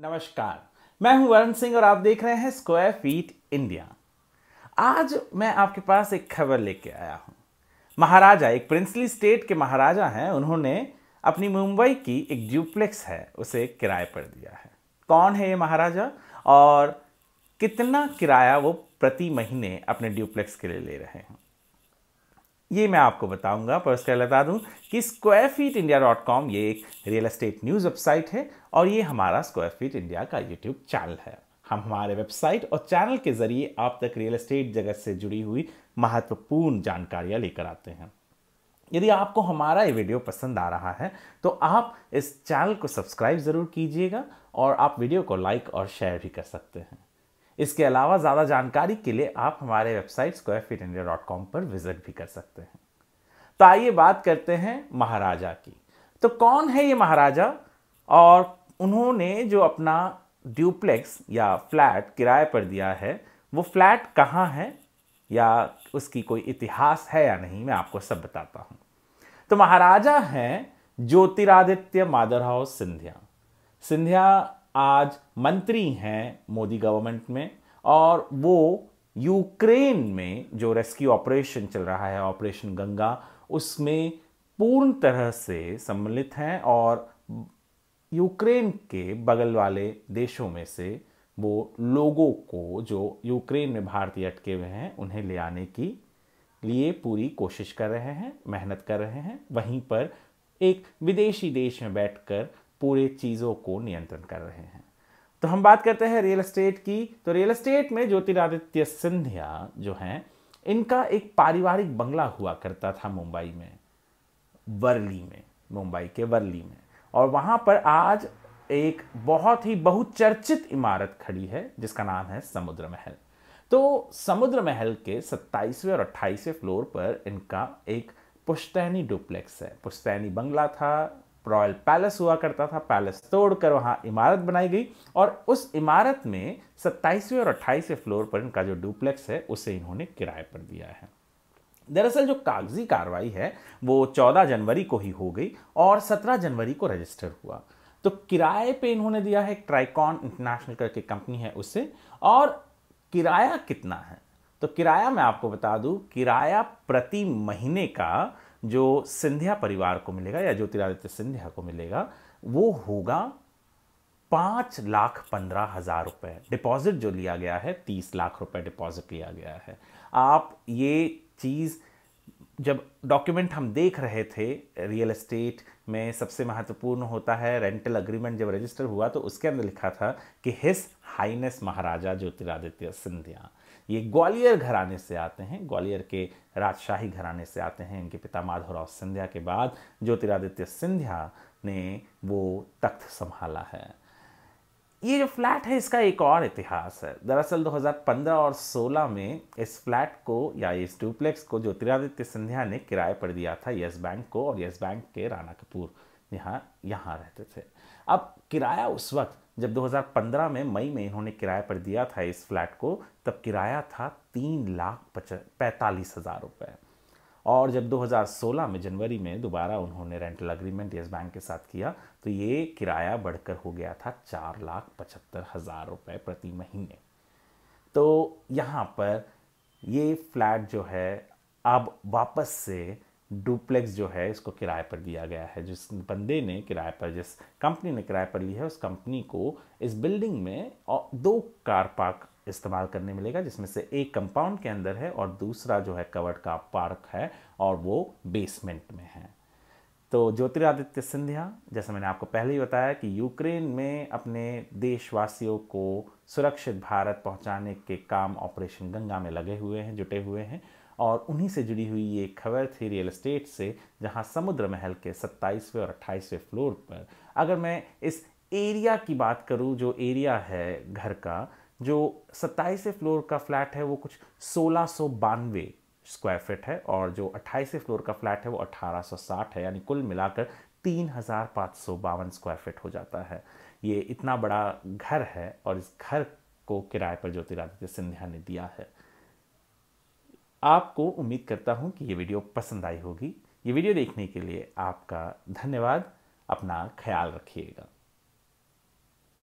नमस्कार मैं हूं वरुण सिंह और आप देख रहे हैं स्क्वायर फीट इंडिया आज मैं आपके पास एक खबर लेके आया हूं महाराजा एक प्रिंसली स्टेट के महाराजा हैं उन्होंने अपनी मुंबई की एक ड्यूप्लेक्स है उसे किराए पर दिया है कौन है ये महाराजा और कितना किराया वो प्रति महीने अपने ड्यूप्लेक्स के लिए ले रहे हैं ये मैं आपको बताऊंगा पर उसके बता दूं कि square feet India dot com ये एक रियल एस्टेट न्यूज़ वेबसाइट है और ये हमारा स्क्वायर फीट इंडिया का यूट्यूब चैनल है हम हमारे वेबसाइट और चैनल के जरिए आप तक रियल एस्टेट जगत से जुड़ी हुई महत्वपूर्ण जानकारियाँ लेकर आते हैं यदि आपको हमारा ये वीडियो पसंद आ रहा है तो आप इस चैनल को सब्सक्राइब ज़रूर कीजिएगा और आप वीडियो को लाइक और शेयर भी कर सकते हैं इसके अलावा ज़्यादा जानकारी के लिए आप हमारे website square feet India dot com पर विजिट भी कर सकते हैं तो आइए बात करते हैं महाराजा की तो कौन है ये महाराजा और उन्होंने जो अपना ड्यूप्लेक्स या फ्लैट किराए पर दिया है वो फ्लैट कहाँ है या उसकी कोई इतिहास है या नहीं मैं आपको सब बताता हूँ तो महाराजा हैं ज्योतिरादित्य माधवराव सिंधिया सिंधिया आज मंत्री हैं मोदी गवर्नमेंट में और वो यूक्रेन में जो रेस्क्यू ऑपरेशन चल रहा है ऑपरेशन गंगा उसमें पूर्ण तरह से सम्मिलित हैं और यूक्रेन के बगल वाले देशों में से वो लोगों को जो यूक्रेन में भारतीय अटके हुए हैं उन्हें ले आने की लिए पूरी कोशिश कर रहे हैं मेहनत कर रहे हैं वहीं पर एक विदेशी देश में बैठकर पूरे चीज़ों को नियंत्रण कर रहे हैं तो हम बात करते हैं रियल एस्टेट की तो रियल एस्टेट में ज्योतिरादित्य सिंधिया जो हैं इनका एक पारिवारिक बंगला हुआ करता था मुंबई में वर्ली में मुंबई के वर्ली में और वहाँ पर आज एक बहुत ही बहुचर्चित इमारत खड़ी है जिसका नाम है समुद्र महल तो समुद्र महल के 27वें और 28वें फ्लोर पर इनका एक पुश्तैनी डुप्लेक्स है पुश्तैनी बंगला था रॉयल पैलेस हुआ करता था पैलेस तोड़कर वहाँ इमारत बनाई गई और उस इमारत में सत्ताईसवें और अट्ठाईसवें फ्लोर पर इनका जो डुप्लेक्स है उसे इन्होंने किराए पर दिया है दरअसल जो कागजी कार्रवाई है वो 14 जनवरी को ही हो गई और 17 जनवरी को रजिस्टर हुआ तो किराए पे इन्होंने दिया है ट्राइकॉन इंटरनेशनल करके कंपनी है उससे और किराया कितना है तो किराया मैं आपको बता दूं किराया प्रति महीने का जो सिंधिया परिवार को मिलेगा या ज्योतिरादित्य सिंधिया को मिलेगा वो होगा पाँच लाख पंद्रह हज़ार रुपये डिपॉजिट जो लिया गया है तीस लाख रुपए डिपॉजिट लिया गया है आप ये चीज़ जब डॉक्यूमेंट हम देख रहे थे रियल एस्टेट में सबसे महत्वपूर्ण होता है रेंटल अग्रीमेंट जब रजिस्टर हुआ तो उसके अंदर लिखा था कि हिस हाइनेस महाराजा ज्योतिरादित्य सिंधिया ये ग्वालियर घराने से आते हैं ग्वालियर के राजशाही घराने से आते हैं इनके पिता माधवराव सिंधिया के बाद ज्योतिरादित्य सिंधिया ने वो तख्त संभाला है ये जो फ्लैट है इसका एक और इतिहास है दरअसल 2015 और 16 में इस फ्लैट को या इस डुप्लेक्स को ज्योतिरादित्य सिंधिया ने किराए पर दिया था यस बैंक को और यस बैंक के राणा कपूर यहाँ यहाँ रहते थे अब किराया उस वक्त जब 2015 में मई में इन्होंने किराए पर दिया था इस फ्लैट को तब किराया था तीन लाख पच पैंतालीस हज़ार रुपये और जब 2016 में जनवरी में दोबारा उन्होंने रेंटल अग्रीमेंट यस बैंक के साथ किया तो ये किराया बढ़कर हो गया था चार लाख पचहत्तर हज़ार रुपये प्रति महीने तो यहाँ पर ये फ्लैट जो है अब वापस से डुप्लेक्स जो है इसको किराए पर दिया गया है जिस बंदे ने किराए पर जिस कंपनी ने किराए पर ली है उस कंपनी को इस बिल्डिंग में दो कार पार्क इस्तेमाल करने मिलेगा जिसमें से एक कंपाउंड के अंदर है और दूसरा जो है कवर्ड का पार्क है और वो बेसमेंट में है तो ज्योतिरादित्य सिंधिया जैसा मैंने आपको पहले ही बताया कि यूक्रेन में अपने देशवासियों को सुरक्षित भारत पहुंचाने के काम ऑपरेशन गंगा में लगे हुए हैं जुटे हुए हैं और उन्हीं से जुड़ी हुई ये खबर थी रियल इस्टेट से जहां समुद्र महल के 27वें और 28वें फ्लोर पर अगर मैं इस एरिया की बात करूं जो एरिया है घर का जो 27वें फ्लोर का फ्लैट है वो कुछ सोलह स्क्वायर फिट है और जो 28वें फ्लोर का फ्लैट है वो 1860 है यानी कुल मिलाकर तीन हज़ार पाँच सौ बावन स्क्वायर फिट हो जाता है ये इतना बड़ा घर है और इस घर को किराए पर ज्योतिरादित्य सिंधिया ने दिया है आपको उम्मीद करता हूँ कि ये वीडियो पसंद आई होगी ये वीडियो देखने के लिए आपका धन्यवाद अपना ख्याल रखिएगा